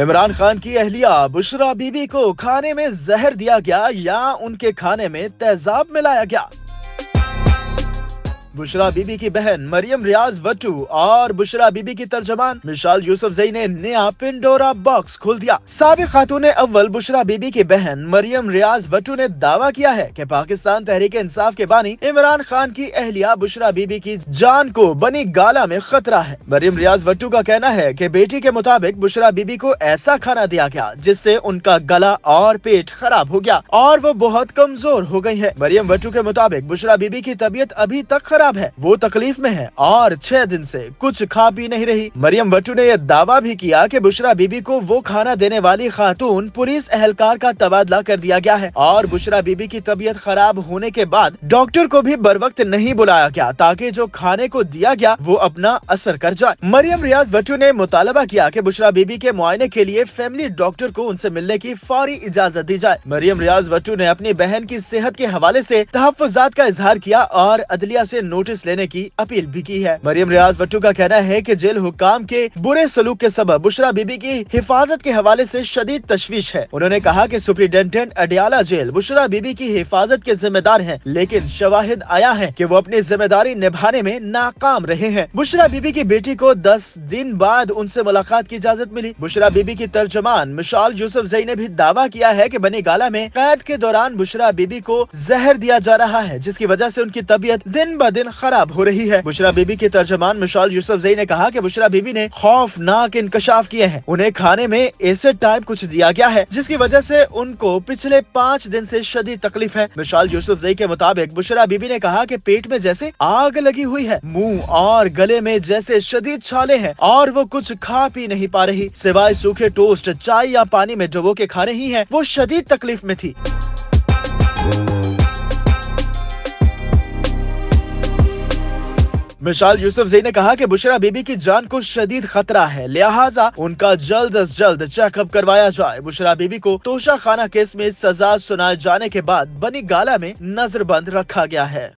इमरान खान की अहलिया बुशरा बीबी को खाने में जहर दिया गया या उनके खाने में तेजाब मिलाया गया बुशरा बीबी की बहन मरियम रियाज वटू और बुशरा बीबी की तर्जमान मिशाल यूसुफ जई ने नया पिंडोरा बॉक्स खोल दिया सबक खातून अव्वल बुशरा बीबी की बहन मरियम रियाज वटू ने दावा किया है की पाकिस्तान तहरीक इंसाफ के बानी इमरान खान की अहलिया बुशरा बीबी की जान को बनी गाला में खतरा है मरियम रियाज वटू का कहना है की बेटी के मुताबिक बुशरा बीबी को ऐसा खाना दिया गया जिससे उनका गला और पेट खराब हो गया और वो बहुत कमजोर हो गयी है मरियम वटू के मुताबिक बुशरा बीबी की तबीयत अभी तक खराब है वो तकलीफ में है और छह दिन से कुछ खा पी नहीं रही मरियम वटू ने यह दावा भी किया कि बुशरा बीबी को वो खाना देने वाली खातून पुलिस एहलकार का तबादला कर दिया गया है और बुशरा बीबी की तबीयत खराब होने के बाद डॉक्टर को भी बर वक्त नहीं बुलाया गया ताकि जो खाने को दिया गया वो अपना असर कर जाए मरियम रियाज वटू ने मुतालबा किया की कि बुशरा बीबी के मुआयने के लिए फैमिली डॉक्टर को उनसे मिलने की फौरी इजाजत दी जाए मरियम रियाज वटू ने अपनी बहन की सेहत के हवाले ऐसी तहफात का इजहार किया और अदलिया ऐसी नोटिस लेने की अपील भी की है मरियम रियाज बट्टू का कहना है की जेल हुक्म के बुरे सलूक के सब बुशरा बीबी की हिफाजत के हवाले ऐसी शदीद तशवीश है उन्होंने कहा की सुप्रिंटेंडेंट अडियाला जेल बुशरा बीबी की हिफाजत के जिम्मेदार है लेकिन शवाहिद आया है की वो अपनी जिम्मेदारी निभाने में नाकाम रहे हैं बुशरा बीबी की बेटी को दस दिन बाद उनसे मुलाकात की इजाजत मिली बुशरा बीबी की तर्जमान मिशाल यूसुफ जई ने भी दावा किया है की बनी गाला में कैद के दौरान बुशरा बीबी को जहर दिया जा रहा है जिसकी वजह ऐसी उनकी तबीयत दिन ब दिन खराब हो रही है बुशरा बीबी के तर्जमान मिशाल यूसुफ जई ने कहा की बुशरा बीबी ने खौफनाक इंकशाफ किए हैं उन्हें खाने में ऐसे टाइप कुछ दिया गया है जिसकी वजह ऐसी उनको पिछले पाँच दिन ऐसी शदीद तकलीफ है मिशाल यूसुफ जई के मुताबिक बुशरा बीबी ने कहा की पेट में जैसे आग लगी हुई है मुँह और गले में जैसे शदीद छाले है और वो कुछ खा पी नहीं पा रही सिवाय सूखे टोस्ट चाय या पानी में डुबो के खा रही है वो शदीद तकलीफ में थी मिशाल यूसुफ जई ने कहा कि बुशरा बीबी की जान को शदीद खतरा है लिहाजा उनका जल्द अज जल्द चेकअप करवाया जाए बुशरा बीबी को तोशा खाना केस में सजा सुनाए जाने के बाद बनी गाला में नजरबंद रखा गया है